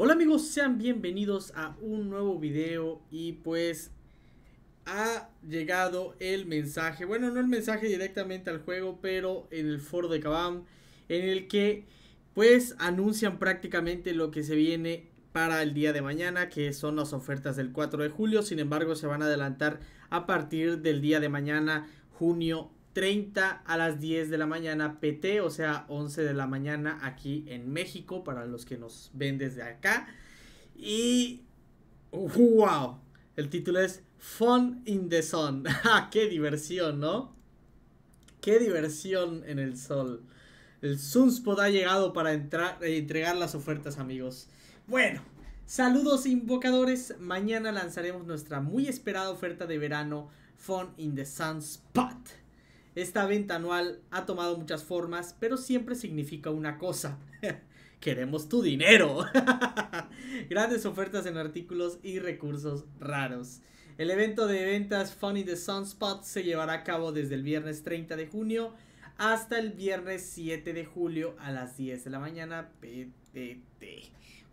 Hola amigos, sean bienvenidos a un nuevo video y pues ha llegado el mensaje, bueno no el mensaje directamente al juego, pero en el foro de Kabam, en el que pues anuncian prácticamente lo que se viene para el día de mañana, que son las ofertas del 4 de julio, sin embargo se van a adelantar a partir del día de mañana, junio 30 a las 10 de la mañana PT, o sea, 11 de la mañana aquí en México, para los que nos ven desde acá. Y... ¡Wow! El título es Fun in the Sun. Ah, ¡Qué diversión, ¿no? ¡Qué diversión en el sol! El Sunspot ha llegado para entrar, entregar las ofertas, amigos. Bueno, saludos invocadores. Mañana lanzaremos nuestra muy esperada oferta de verano, Fun in the Sun Spot. Esta venta anual ha tomado muchas formas, pero siempre significa una cosa. Queremos tu dinero. Grandes ofertas en artículos y recursos raros. El evento de ventas Funny the Sunspot se llevará a cabo desde el viernes 30 de junio hasta el viernes 7 de julio a las 10 de la mañana O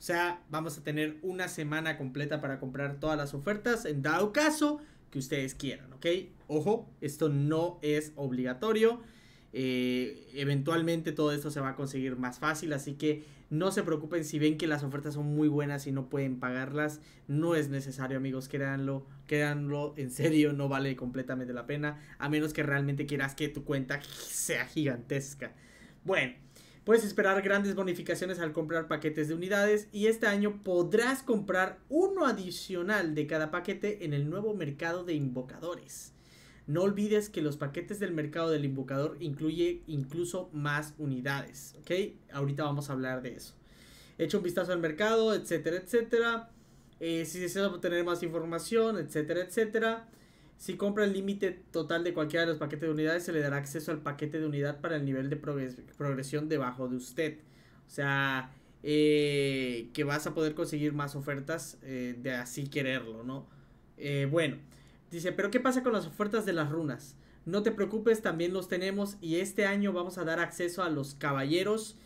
sea, vamos a tener una semana completa para comprar todas las ofertas. En dado caso, que ustedes quieran, ¿ok? Ojo, esto no es obligatorio. Eh, eventualmente todo esto se va a conseguir más fácil, así que no se preocupen si ven que las ofertas son muy buenas y no pueden pagarlas. No es necesario, amigos, créanlo, créanlo en serio, no vale completamente la pena, a menos que realmente quieras que tu cuenta sea gigantesca. Bueno, Puedes esperar grandes bonificaciones al comprar paquetes de unidades y este año podrás comprar uno adicional de cada paquete en el nuevo mercado de invocadores. No olvides que los paquetes del mercado del invocador incluye incluso más unidades, ¿ok? Ahorita vamos a hablar de eso. Hecho un vistazo al mercado, etcétera, etcétera. Eh, si deseas obtener más información, etcétera, etcétera. Si compra el límite total de cualquiera de los paquetes de unidades, se le dará acceso al paquete de unidad para el nivel de progresión debajo de usted. O sea, eh, que vas a poder conseguir más ofertas eh, de así quererlo, ¿no? Eh, bueno, dice, pero ¿qué pasa con las ofertas de las runas? No te preocupes, también los tenemos y este año vamos a dar acceso a los caballeros,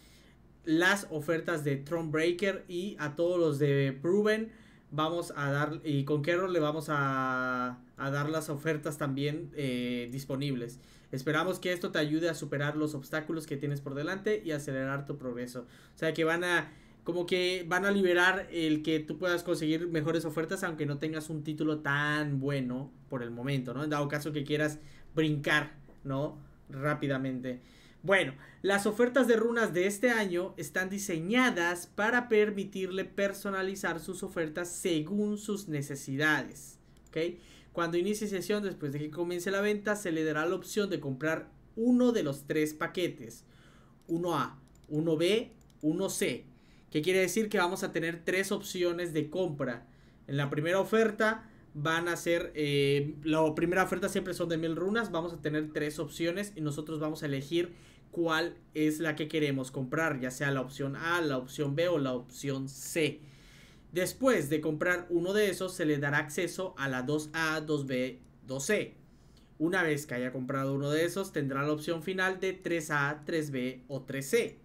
las ofertas de Thronebreaker y a todos los de Proven vamos a dar, y con rol le vamos a, dar las ofertas también eh, disponibles. Esperamos que esto te ayude a superar los obstáculos que tienes por delante y acelerar tu progreso. O sea que van a, como que van a liberar el que tú puedas conseguir mejores ofertas aunque no tengas un título tan bueno por el momento, ¿no? En dado caso que quieras brincar, ¿no? Rápidamente. Bueno, las ofertas de runas de este año están diseñadas para permitirle personalizar sus ofertas según sus necesidades. ¿okay? Cuando inicie sesión, después de que comience la venta, se le dará la opción de comprar uno de los tres paquetes. 1A, 1B, 1C. ¿Qué quiere decir? Que vamos a tener tres opciones de compra. En la primera oferta van a ser, eh, la primera oferta siempre son de mil runas, vamos a tener tres opciones y nosotros vamos a elegir cuál es la que queremos comprar, ya sea la opción A, la opción B o la opción C. Después de comprar uno de esos, se le dará acceso a la 2A, 2B, 2C. Una vez que haya comprado uno de esos, tendrá la opción final de 3A, 3B o 3C.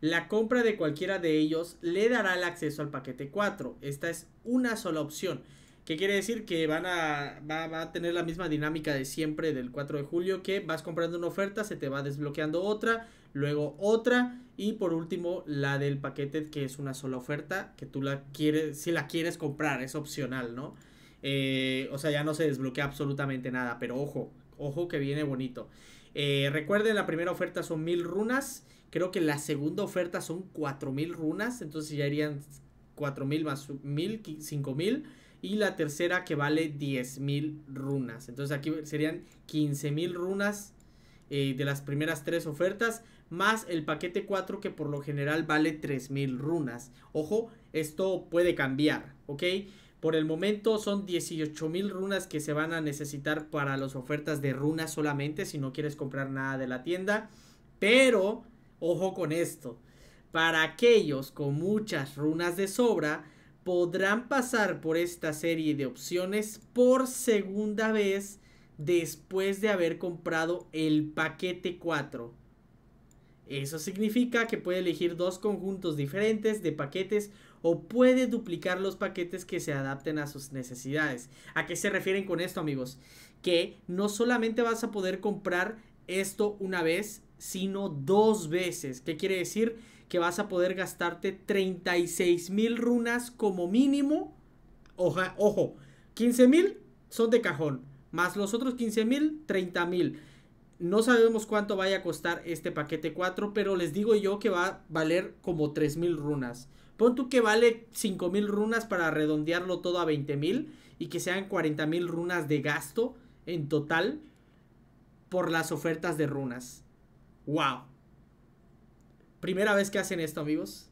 La compra de cualquiera de ellos le dará el acceso al paquete 4. Esta es una sola opción. ¿Qué quiere decir que van a, va, va, a tener la misma dinámica de siempre del 4 de julio, que vas comprando una oferta, se te va desbloqueando otra, luego otra y por último la del paquete que es una sola oferta, que tú la quieres, si la quieres comprar, es opcional, ¿no? Eh, o sea, ya no se desbloquea absolutamente nada, pero ojo, ojo que viene bonito. Eh, recuerden, la primera oferta son mil runas, creo que la segunda oferta son cuatro mil runas, entonces ya irían 4000 mil más mil, cinco mil y la tercera que vale 10.000 runas. Entonces aquí serían 15.000 runas eh, de las primeras tres ofertas, más el paquete 4 que por lo general vale 3.000 runas. Ojo, esto puede cambiar, ¿ok? Por el momento son 18.000 runas que se van a necesitar para las ofertas de runas solamente si no quieres comprar nada de la tienda. Pero, ojo con esto, para aquellos con muchas runas de sobra, podrán pasar por esta serie de opciones por segunda vez después de haber comprado el paquete 4. Eso significa que puede elegir dos conjuntos diferentes de paquetes o puede duplicar los paquetes que se adapten a sus necesidades. ¿A qué se refieren con esto amigos? Que no solamente vas a poder comprar esto una vez, sino dos veces. ¿Qué quiere decir? que vas a poder gastarte 36 mil runas como mínimo. ojo, 15 mil son de cajón, más los otros 15 mil, 30 mil. No sabemos cuánto vaya a costar este paquete 4, pero les digo yo que va a valer como 3 mil runas. Pon tú que vale 5 mil runas para redondearlo todo a 20 mil y que sean 40 mil runas de gasto en total por las ofertas de runas. ¡Wow! Primera vez que hacen esto, amigos.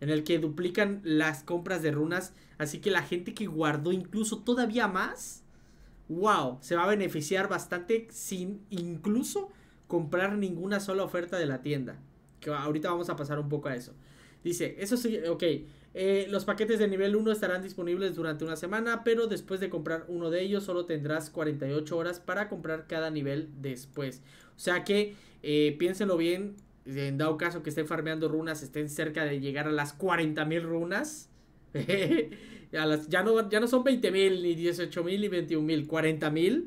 En el que duplican las compras de runas. Así que la gente que guardó incluso todavía más. Wow, se va a beneficiar bastante sin incluso comprar ninguna sola oferta de la tienda. Que ahorita vamos a pasar un poco a eso. Dice, eso sí, ok. Eh, los paquetes de nivel 1 estarán disponibles durante una semana, pero después de comprar uno de ellos solo tendrás 48 horas para comprar cada nivel después. O sea que piénselo eh, piénsenlo bien, en dado caso que estén farmeando runas, estén cerca de llegar a las 40.000 runas. las, ya, no, ya no son 20.000, ni 18.000, ni 21.000, 40.000.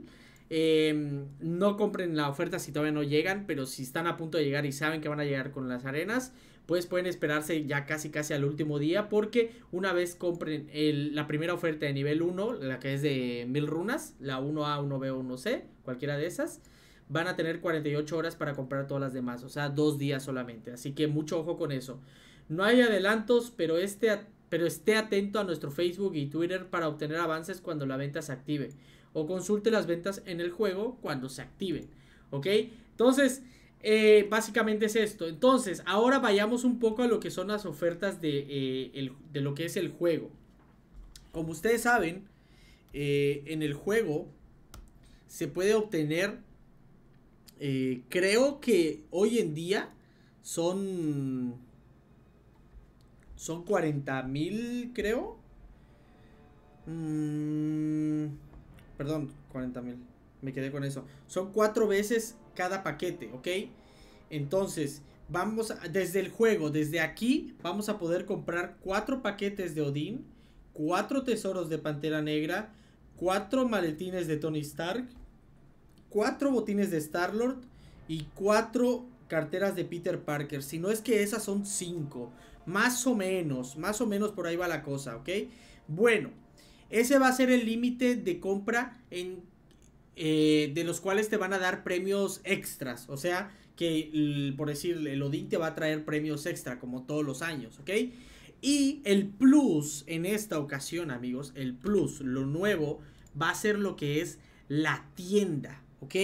Em, no compren la oferta si todavía no llegan, pero si están a punto de llegar y saben que van a llegar con las arenas, pues pueden esperarse ya casi casi al último día, porque una vez compren la primera oferta de nivel 1, la que es de 1000 runas, la 1A, 1B 1C, cualquiera de esas, van a tener 48 horas para comprar todas las demás, o sea, dos días solamente. Así que mucho ojo con eso. No hay adelantos, pero, este, pero esté atento a nuestro Facebook y Twitter para obtener avances cuando la venta se active. O consulte las ventas en el juego cuando se activen. ¿Ok? Entonces, eh, básicamente es esto. Entonces, ahora vayamos un poco a lo que son las ofertas de, eh, lo que es el juego. Como ustedes saben, eh, en el juego se puede obtener eh, creo que hoy en día son. Son 40 mil, creo. Mm, perdón, 40 mil. Me quedé con eso. Son cuatro veces cada paquete, ¿ok? Entonces, vamos a, desde el juego, desde aquí, vamos a poder comprar cuatro paquetes de Odín, cuatro tesoros de Pantera Negra, cuatro maletines de Tony Stark, cuatro botines de Star-Lord y cuatro carteras de Peter Parker. Si no es que esas son cinco. Más o menos, más o menos por ahí va la cosa, ¿ok? Bueno, ese va a ser el límite de compra en, eh, de los cuales te van a dar premios extras. O sea, que por decir, el Odín te va a traer premios extra como todos los años, ¿ok? Y el plus en esta ocasión, amigos, el plus, lo nuevo, va a ser lo que es la tienda. ¿ok?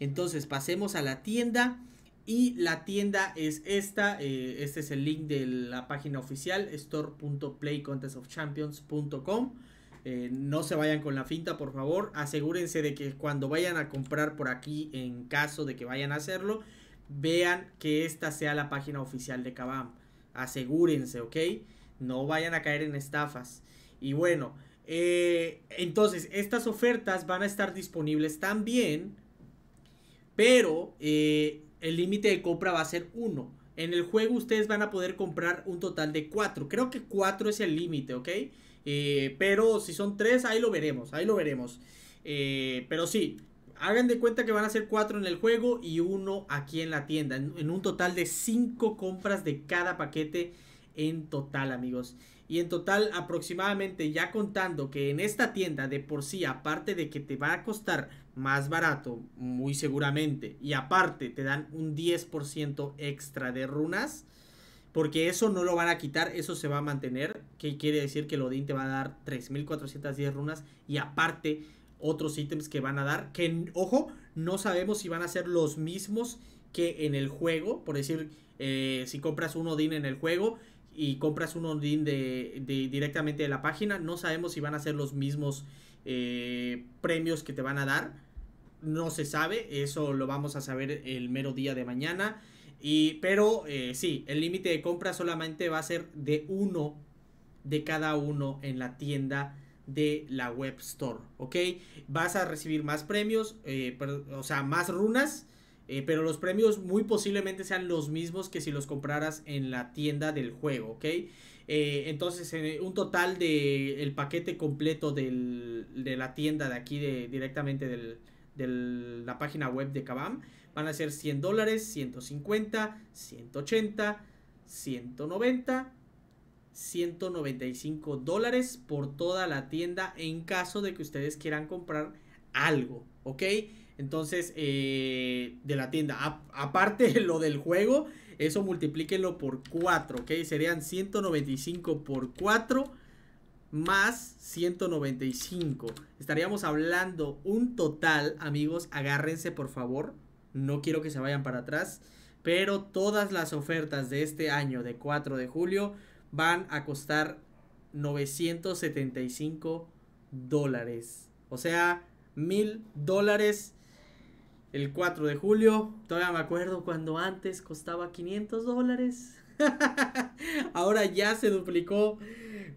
Entonces pasemos a la tienda y la tienda es esta, eh, este es el link de la página oficial, store.playcontestofchampions.com. Eh, no se vayan con la finta, por favor. Asegúrense de que cuando vayan a comprar por aquí, en caso de que vayan a hacerlo, vean que esta sea la página oficial de Kabam. Asegúrense, ¿ok? No vayan a caer en estafas. Y bueno, eh, entonces, estas ofertas van a estar disponibles también, pero eh, el límite de compra va a ser uno En el juego ustedes van a poder comprar un total de cuatro Creo que cuatro es el límite, ¿ok? Eh, pero si son tres ahí lo veremos, ahí lo veremos. pero sí, hagan de cuenta que van a ser cuatro en el juego y uno aquí en la tienda. En, un total de cinco compras de cada paquete en total, amigos. Y en total aproximadamente ya contando que en esta tienda de por sí, aparte de que te va a costar más barato, muy seguramente, y aparte te dan un 10% extra de runas, porque eso no lo van a quitar, eso se va a mantener, que quiere decir que el Odín te va a dar 3.410 runas y aparte otros ítems que van a dar, que ojo, no sabemos si van a ser los mismos que en el juego, por decir, eh, si compras un Odín en el juego, y compras un ondín de, directamente de la página. No sabemos si van a ser los mismos eh, premios que te van a dar. No se sabe, eso lo vamos a saber el mero día de mañana. Y, pero eh, sí, el límite de compra solamente va a ser de uno de cada uno en la tienda de la web store, ¿ok? Vas a recibir más premios, eh, o sea, más runas eh, pero los premios muy posiblemente sean los mismos que si los compraras en la tienda del juego, ¿ok? Eh, entonces, en eh, un total de el paquete completo de la tienda de aquí, de, directamente de la página web de Kabam, van a ser 100 dólares, 150, 180, 190, 195 dólares por toda la tienda en caso de que ustedes quieran comprar algo, ¿ok? Entonces, eh, de la tienda. aparte lo del juego, eso multiplíquenlo por 4, ¿ok? Serían 195 por 4 más 195. Estaríamos hablando un total, amigos, agárrense por favor. No quiero que se vayan para atrás. Pero todas las ofertas de este año, de 4 de julio, van a costar 975 dólares. O sea, mil dólares el 4 de julio. Todavía me acuerdo cuando antes costaba 500 dólares. Ahora ya se duplicó.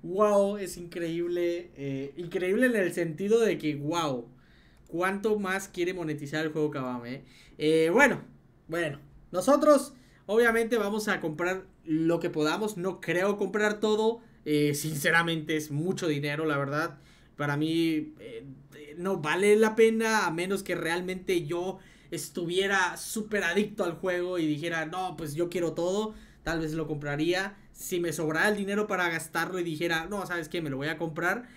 Wow, es increíble. Eh, increíble en el sentido de que, wow, cuánto más quiere monetizar el juego Kabam? Eh. Eh, bueno, bueno, nosotros obviamente vamos a comprar lo que podamos. No creo comprar todo. sinceramente es mucho dinero, la verdad. Para mí no vale la pena a menos que realmente yo estuviera súper adicto al juego y dijera, no, pues yo quiero todo, tal vez lo compraría. Si me sobrara el dinero para gastarlo y dijera, no, ¿sabes qué? Me lo voy a comprar,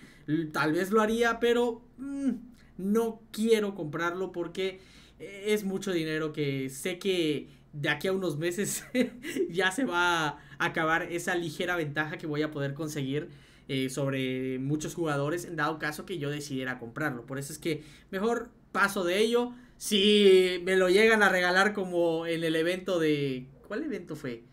tal vez lo haría, pero mm, no quiero comprarlo porque eh, es mucho dinero que sé que de aquí a unos meses ya se va a acabar esa ligera ventaja que voy a poder conseguir. Eh, sobre muchos jugadores en dado caso que yo decidiera comprarlo. Por eso es que mejor paso de ello. Si me lo llegan a regalar como en el evento de... ¿Cuál evento fue?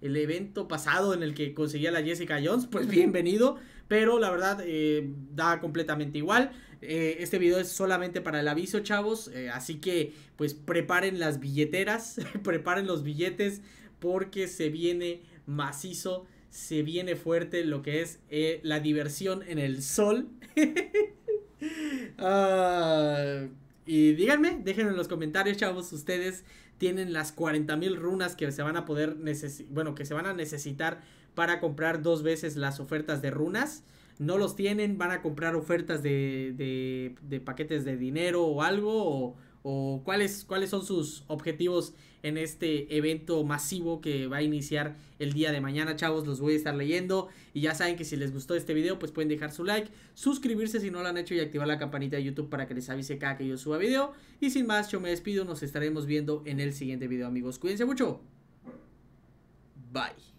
El evento pasado en el que conseguía la Jessica Jones, pues bienvenido. Pero la verdad eh, da completamente igual. Eh, este video es solamente para el aviso, chavos. así que pues preparen las billeteras, preparen los billetes porque se viene macizo se viene fuerte lo que es eh, la diversión en el sol. Ah, y díganme, déjenme en los comentarios, chavos, ustedes tienen las 40.000 runas que se van a poder bueno, que se van a necesitar para comprar dos veces las ofertas de runas no los tienen, van a comprar ofertas de, paquetes de dinero o algo, o, cuáles, cuáles son sus objetivos en este evento masivo que va a iniciar el día de mañana, chavos, los voy a estar leyendo y ya saben que si les gustó este video, pues pueden dejar su like, suscribirse si no lo han hecho y activar la campanita de YouTube para que les avise cada que yo suba video y sin más, yo me despido, nos estaremos viendo en el siguiente video, amigos, cuídense mucho, bye.